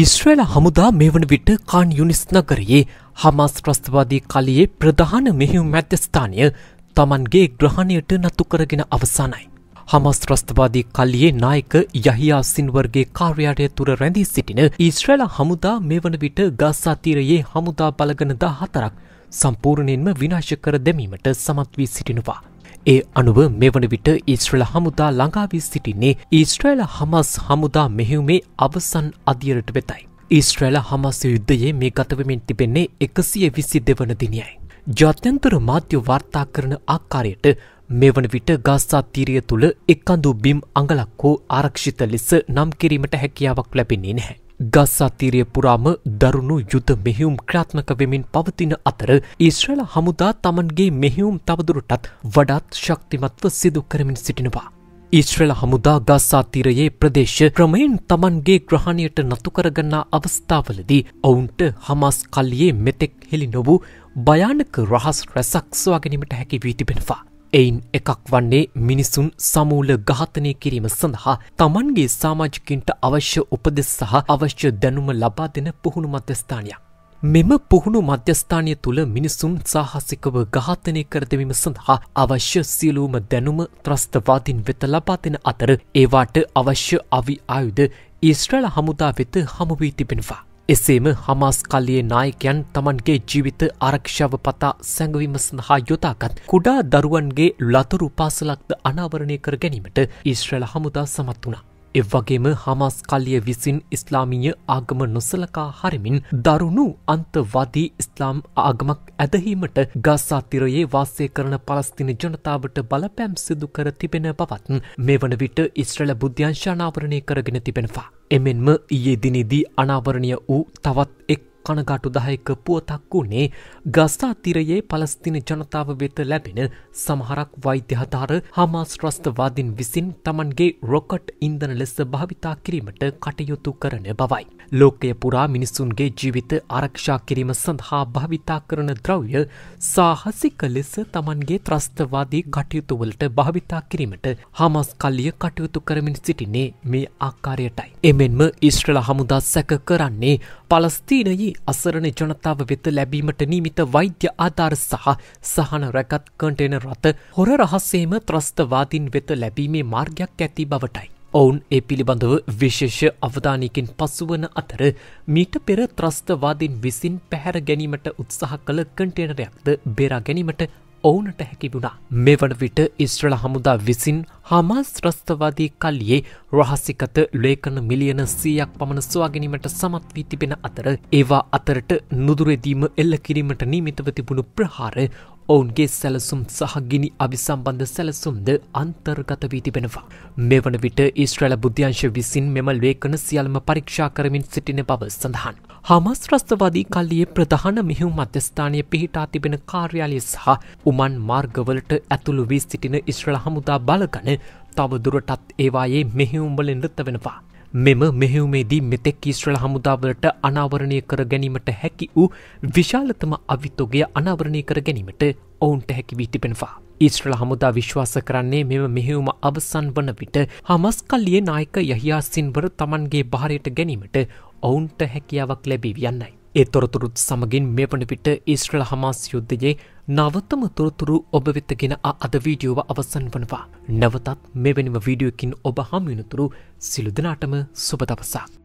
ඉස්්‍රේල හමුදා මේ වන විට කාන් යුනිස් නගරයේ හමස් ප්‍රස්ථවාදී කලයේ ප්‍රධාන මෙහිුම් මැධ්‍යස්ථානය තමන්ගේ ග්‍රහණයට නතු කරගෙන අවසානයි. හමස් ත්‍රස්ථවාදී කල්ලියේ නායක යහියා සින්වර්ගේ කාර්යාටය තුර රැඳී සිටින ඉස්්‍රේල හමුදා මේ වන විට ගාසාතීරයේ හමුදා බලගනදා හතරක් සම්පූර්ණයෙන්ම විනාශ කර දැමීමට සමත් වී සිටිනවා. ඒ අනුව මෙවන විට ඊස්ට්‍රල හමුදා ළඟාවී සිටින්නේ ඊස්ට්‍රයිල හමස් හමුදා මෙහිුමේ අවසන් අධියරට වෙතයි. ඊස්ට්‍රයිල හමස් යුද්ධයේ මේ ගතවමින් තිබෙන්නේ එකසිය විසි දෙවන දිනියයි. ජාත්‍යන්තර මාධ්‍ය වාර්තා කරන ආකාරයට මෙවන විට ගස්සා තීරිය තුළ එකඳු බිම් අඟලක් හෝ ආරක්ෂිත ලෙස නම් කිරීමට හැකියාවක් ලැබෙන්නේ නැහැ. ගස් අත්තීරිය පුරාම දරුණු යුද මෙහිුම් ක්‍රාත්මක වෙමින් පවතින අතර ඉස්ශ්‍රල හමුදා තමන්ගේ මෙහිුම් තවදුරටත් වඩාත් ශක්තිමත්ව සිදු කරමින් සිටිනවා. ඉස්ශ්‍රල හමුදා ගස්සාතීරයේ ප්‍රදේශ ක්‍රමයෙන් තමන්ගේ ග්‍රහණයට නතුකරගන්නා අවස්ථාවලදී ඔවුන්ට හමස් කල්ලියේ මෙතෙක් හෙළි නොවූ භයානක රහස් රැසක්ස්වා ගැනීමට හැකි වී තිබෙනවා. එයින් එකක් වන්නේ මිනිසුන් සමූල ඝාතනය කිරීම සඳහා තමන්ගේ සාමාජිකින්ට අවශ්‍ය උපදෙස් සහ අවශ්‍ය දැනුම ලබා දෙන පුහුණු මධ්‍යස්ථානයක්. මෙම පුහුණු මධ්‍යස්ථානය තුළ මිනිසුන් සාහසිකව ඝාතනය කරදවීම සඳහා අවශ්‍ය සියලූම දැනුම ත්‍රස්තවාතින් වෙත ලබාතින අතර ඒවාට අවශ්‍ය අවි ආයුධ ඉස්ට්‍රල හමුදා වෙත හමුවී තිබෙනවා. එසේම හමස් කල්ලියේ නායකයන් තමන්ගේ ජීවිත ආරක්ෂාව පතා සැඟවීම සඳහා යොදාගත් කුඩා දරුවන්ගේ ලතුරු පාසලක්ද අනාවරණය කර ගැනීමට ඉස්ශ්‍රල හමුදා සමත් වනා. එවගේම හමස් කල්ලිය විසින් ඉස්ලාමීය ආගම නොසලකා හරිමින් දරුණු අන්තවාදී ඉස්ලාම් ආගමක් ඇදහීමට ගස්සාතිරයේ වාසය කරන පලස්තින ජනතාවට බලපෑම් සිදු කර තිබෙන බවත් මේ වන විට ඉස්්‍රල බුද්‍යංශානාවරණය කරගෙන තිබෙනවා. එමෙන්ම ඊයේ දිනිදී අනාවරණය වූ තවත් එක් කනගාටු දායක පුවතක් වුණේ ගස්සා තිරයේ පලස්තින ජනතාව වෙත ලැබෙන සමහරක් වෛද්‍යහතාර හමාස් ත්‍රස්තවාදින් විසින් තමන්ගේ රොකට් ඉන්දන ලෙස භාවිතා කිරීමට කටයුතු කරන බවයි. ලෝකය පුරා මිනිසුන්ගේ ජීවිත ආරක්ෂා කිරීම සඳහා භාවිතා කරන ද්‍රව්‍ය සාහසික ලෙස තමන්ගේ ත්‍රස්තවාදී කටයුතුවලට භාවිතා කිරීමට හමස් කල්ලිය කටයුතු කරමින් සිටින්නේ මේ ආකාරයටයි. එමෙන්ම ඉස්ට්‍රල හමුදා සැක කරන්නේ පලස්තීනයේ වී අසරණ ජනතාව වෙත ලැබීමට නීමිත වෛද්‍ය ආධාර සහ සහන රැකත් කටේන රත හොර රහස්සේම ත්‍රස්තවාදීන් වෙත ලැබීමේ මාර්ගයක් ඇති බවටයි. ඔවුන් ඒ පිළිබඳව විශේෂ අවධානයකින් පසුවන අතර මීට පෙර ත්‍රස්තවාදීන් විසින් පැහැර ගැනීමට උත්සාහ කළ කටේනරයක්ද බෙරා ගැනීමට ඔවුනට හැකිබුණා. මෙවන විට ඉස්්‍රල හමුදා විසින් හමස් ත්‍රස්තවාදී කල්ලියේ රහසිකත ලේකන මිලියන සීයක් පමණ ස්වාගැනීමට සමත් වී තිබෙන අතර ඒවා අතරට නුදුරෙදීම එල්ල කිරීමට නීමිතව තිබුණු ප්‍රහාර ඔවුන්ගේ සැලසුම් සහ ගිනි අවිසම්බන්ධ සැලසුම්ද අන්තර්ගත වී තිබෙනවා. මෙ වන විට ඊස්ට්‍රල බුද්‍යංශ විසින් මෙම ලේකන සියල්ම පරීක්ෂා කරමින් සිටින බව සඳහන්. හමස් ත්‍රස්තවාදී කල්ලියේ ප්‍රධාන මෙහිු මධ්‍යස්ථානය පිහිටා තිබෙන කාර්යාලය සහ උමන් මාර්ගවලට ඇතුළු වී සිටින ඉස්්‍රල හමුදා බලගන තවදුරටත් ඒවායේ මෙහිවුම්වලින් ෘත්ත වෙනවා. මෙම මෙහෙවුමේදී මෙතෙක් ඊශ්‍රල හමුදාවලට අනාවරණය කර ගැනීමට හැකි වූ විශාලතම අවිතෝගේ අනාවරණය කර ගැනීමට ඔවුන්ට හැකි වී තිබෙනවා. ඊශ්‍රල හමුදා විශ්වාස කරන්නේ මෙම මෙහෙවුම අවසන් වන විට හමස්කල්ලිය නායක යහියාසින්වර තමන්ගේ භාරයට ගැනීමට ඔවුන්ට හැකියාවක් ලැබී යන්නයි. ඒ තොරතුරුත් සමගින් මෙ වන විට ඊශ්‍රල හමාස් යුද්ධයේ නවත්තම තොරතුරු ඔබ වෙත්තගෙන අද වීඩියෝව අවසන් වනවා. නැවතත් මෙවැනිම වීඩියෝකින් ඔබ හමියනතුරු සිළුදනාටම සුබදවසක්.